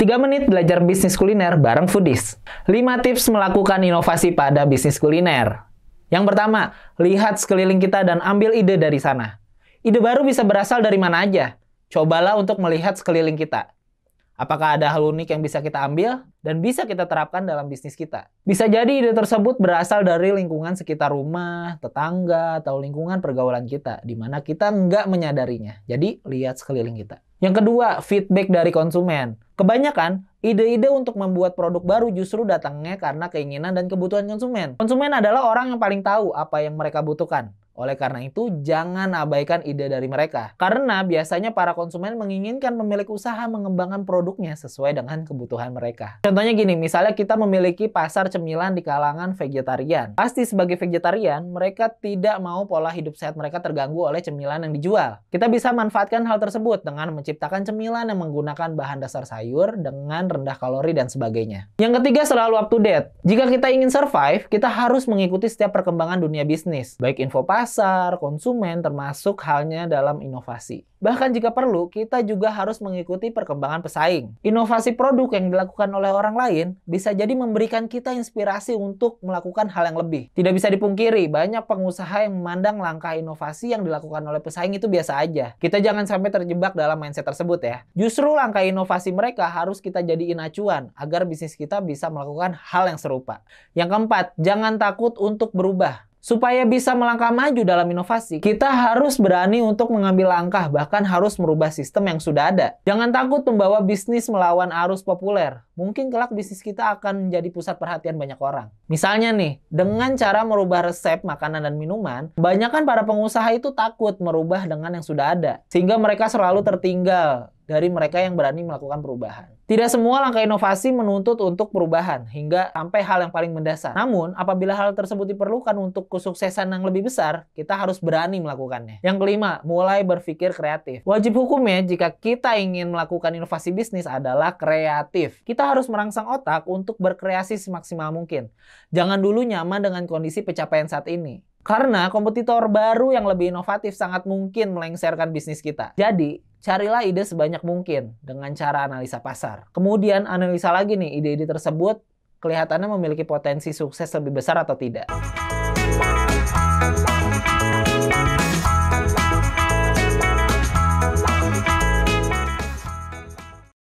3 menit belajar bisnis kuliner bareng Foodies. 5 tips melakukan inovasi pada bisnis kuliner. Yang pertama, lihat sekeliling kita dan ambil ide dari sana. Ide baru bisa berasal dari mana aja. Cobalah untuk melihat sekeliling kita. Apakah ada hal unik yang bisa kita ambil dan bisa kita terapkan dalam bisnis kita? Bisa jadi ide tersebut berasal dari lingkungan sekitar rumah, tetangga, atau lingkungan pergaulan kita, di mana kita nggak menyadarinya. Jadi, lihat sekeliling kita. Yang kedua, feedback dari konsumen. Kebanyakan Ide-ide untuk membuat produk baru justru datangnya karena keinginan dan kebutuhan konsumen. Konsumen adalah orang yang paling tahu apa yang mereka butuhkan. Oleh karena itu, jangan abaikan ide dari mereka. Karena biasanya para konsumen menginginkan pemilik usaha mengembangkan produknya sesuai dengan kebutuhan mereka. Contohnya gini, misalnya kita memiliki pasar cemilan di kalangan vegetarian. Pasti sebagai vegetarian, mereka tidak mau pola hidup sehat mereka terganggu oleh cemilan yang dijual. Kita bisa manfaatkan hal tersebut dengan menciptakan cemilan yang menggunakan bahan dasar sayur dengan rendah kalori dan sebagainya. Yang ketiga, selalu up to date. Jika kita ingin survive, kita harus mengikuti setiap perkembangan dunia bisnis, baik info pasar, konsumen, termasuk halnya dalam inovasi. Bahkan jika perlu, kita juga harus mengikuti perkembangan pesaing. Inovasi produk yang dilakukan oleh orang lain bisa jadi memberikan kita inspirasi untuk melakukan hal yang lebih. Tidak bisa dipungkiri, banyak pengusaha yang memandang langkah inovasi yang dilakukan oleh pesaing itu biasa aja. Kita jangan sampai terjebak dalam mindset tersebut ya. Justru langkah inovasi mereka harus kita jadiin acuan agar bisnis kita bisa melakukan hal yang serupa. Yang keempat, jangan takut untuk berubah. Supaya bisa melangkah maju dalam inovasi, kita harus berani untuk mengambil langkah, bahkan harus merubah sistem yang sudah ada. Jangan takut membawa bisnis melawan arus populer. Mungkin kelak bisnis kita akan menjadi pusat perhatian banyak orang. Misalnya nih, dengan cara merubah resep makanan dan minuman, banyakkan para pengusaha itu takut merubah dengan yang sudah ada. Sehingga mereka selalu tertinggal dari mereka yang berani melakukan perubahan. Tidak semua langkah inovasi menuntut untuk perubahan, hingga sampai hal yang paling mendasar. Namun, apabila hal tersebut diperlukan untuk kesuksesan yang lebih besar, kita harus berani melakukannya. Yang kelima, mulai berpikir kreatif. Wajib hukumnya jika kita ingin melakukan inovasi bisnis adalah kreatif. Kita harus merangsang otak untuk berkreasi semaksimal mungkin. Jangan dulu nyaman dengan kondisi pencapaian saat ini. Karena kompetitor baru yang lebih inovatif sangat mungkin melengsarkan bisnis kita. Jadi, Carilah ide sebanyak mungkin dengan cara analisa pasar. Kemudian analisa lagi nih ide-ide tersebut kelihatannya memiliki potensi sukses lebih besar atau tidak.